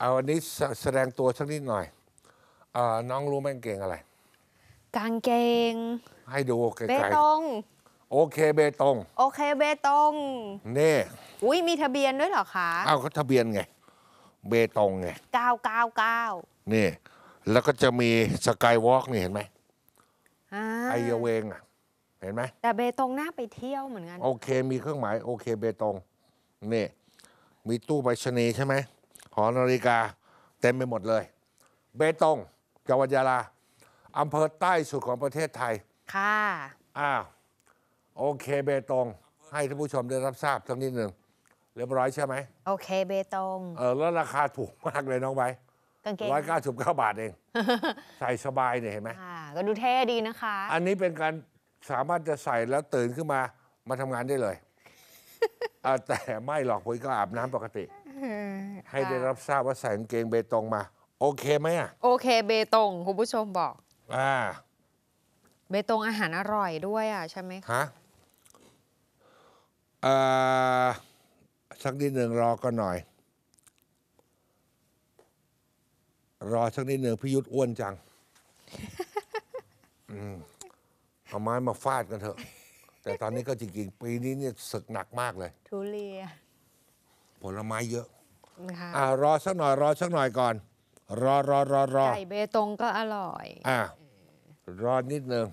เอาอันนี้แสดงตัวสักนิดหน่อยเออน้องรู้ไหมงเก่งอะไรกางเกงให้ดูเบตงโอเคเบตงโอเคเบตงนี่อุ้ยมีทะเบียนด้วยเหรอคะเอาเขาทะเบียนไงเบตงไงกกาาก้านี่ แล้วก็จะมีสกายวอล์กนี่เห็นไหมไอเยเวงอ่ะเห็นไหมแต่เบตงน่าไปเที่ยวเหมือนกันโอเคมีเครื่องหมายโอเคเบตงนี่ มีตู้ไปชนีใช่ไหมหอนาฬิกาเต็มไปหมดเลย เบตงจังหวัดยาลาอำเภอใต้สุดของประเทศไทย ค่ะอ้าวโอเคเบตงให้ท่านผู้ชมได้รับทราบสักนิดหนึ่งเรียบร้อยใช่ไหม โอเคเบตง เออแล้วราคาถูกมากเลยน้องไบร้อยเก้าสิบเก้าบาทเอง ใส่สบายเนี่ยเห็นไหม่ก็ดูเท่ดีนะคะ อันนี้เป็นการสามารถจะใส่แล้วตื่นขึ้นมามาทำงานได้เลยอแต่ไม่หรอกผมก็อาบน้ำปกติให้ได้รับทราบว่าใส่กางเกงเบตงมา โอเคไหมอ่ะ โอเคเบตงคุณผู้ชมบอก อ่าเบตงอาหารอร่อยด้วยอ่ะ ใช่ไหมคะฮะอ่าสักนิดหนึ่งรอก็หน่อย รอสักนิดหนึ่งพี่ยุทธอ้วนจังเอาไม้มาฟาดกันเถอะ แต่ตอนนี้ก็จริงๆ ปีนี้เนี่ยศึกหนักมากเลย ทุเรียนผลไม้เยอะนะคะอ่า รอสักหน่อย รอสักหน่อยก่อน รอ รอ รอ รอไก่เบตงก็อร่อย อ่ารอนิดนึง